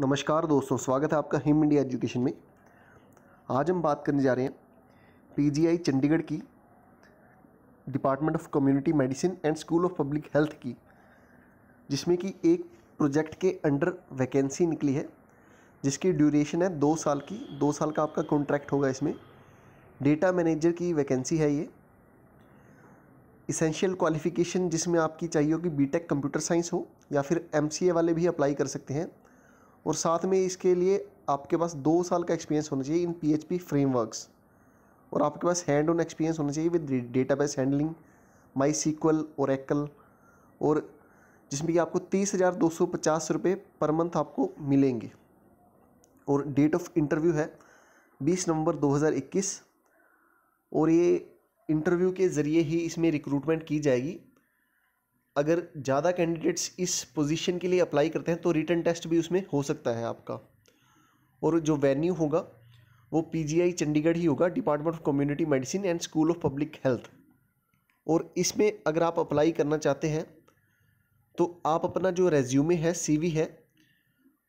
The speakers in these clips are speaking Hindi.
नमस्कार दोस्तों स्वागत है आपका हिम इंडिया एजुकेशन में आज हम बात करने जा रहे हैं पीजीआई चंडीगढ़ की department of community medicine and school of public health की जिसमें कि एक प्रोजेक्ट के अंडर वैकेंसी निकली है जिसकी ड्यूरेशन है दो साल की दो साल का आपका कॉन्ट्रैक्ट होगा इसमें डेटा मैनेजर की वैकेंसी है ये इसेंशियल क्वालिफिकेशन जिसमें आपकी चाहिए होगी बीटेक कंप्यूटर साइंस हो या फिर एमसीए वाले भी अप्लाई कर सकते हैं और साथ में इसके लिए आपके पास दो साल का एक्सपीरियंस होना चाहिए इन पी फ्रेमवर्क्स और आपके पास हैंड ऑन एक्सपीरियंस होना चाहिए with database handling MySQL और एक्ल और जिसमें कि आपको तीस हज़ार दो सौ पचास रुपये पर मंथ आपको मिलेंगे और डेट ऑफ इंटरव्यू है बीस नवंबर दो हज़ार इक्कीस और ये इंटरव्यू के ज़रिए ही इसमें रिक्रूटमेंट की जाएगी अगर ज़्यादा कैंडिडेट्स इस पोजीशन के लिए अप्लाई करते हैं तो रिटर्न टेस्ट भी उसमें हो सकता है आपका और जो वेन्यू होगा वो पीजीआई चंडीगढ़ ही होगा department of community medicine and school of public health और इसमें अगर आप अप्लाई करना चाहते हैं तो आप अपना जो रेज्यूमे है सीवी है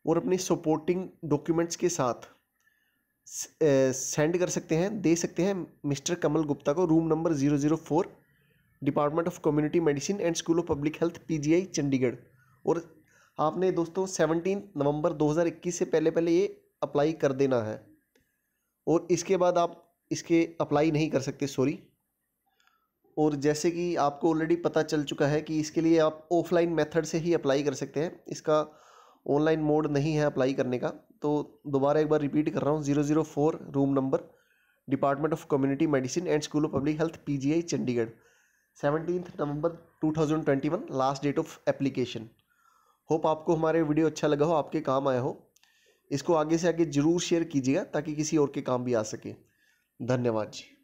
और अपने सपोर्टिंग डॉक्यूमेंट्स के साथ सेंड कर सकते हैं दे सकते हैं मिस्टर कमल गुप्ता को room number zero zero four department of community medicine and school of public health PGI Chandigarh और आपने दोस्तों सेवनटीन नवंबर 2021 से पहले पहले ये अप्लाई कर देना है और इसके बाद आप इसके अप्लाई नहीं कर सकते सॉरी और जैसे कि आपको ऑलरेडी पता चल चुका है कि इसके लिए आप ऑफलाइन मेथड से ही अप्लाई कर सकते हैं इसका ऑनलाइन मोड नहीं है अप्लाई करने का तो दोबारा एक बार रिपीट कर रहा हूँ zero zero four room number department of community medicine and school of public health PGI Chandigarh seventeen November 2021 last date of application hope आपको हमारे वीडियो अच्छा लगा हो आपके काम आया हो इसको आगे से आगे ज़रूर शेयर कीजिएगा ताकि किसी और के काम भी आ सके धन्यवाद जी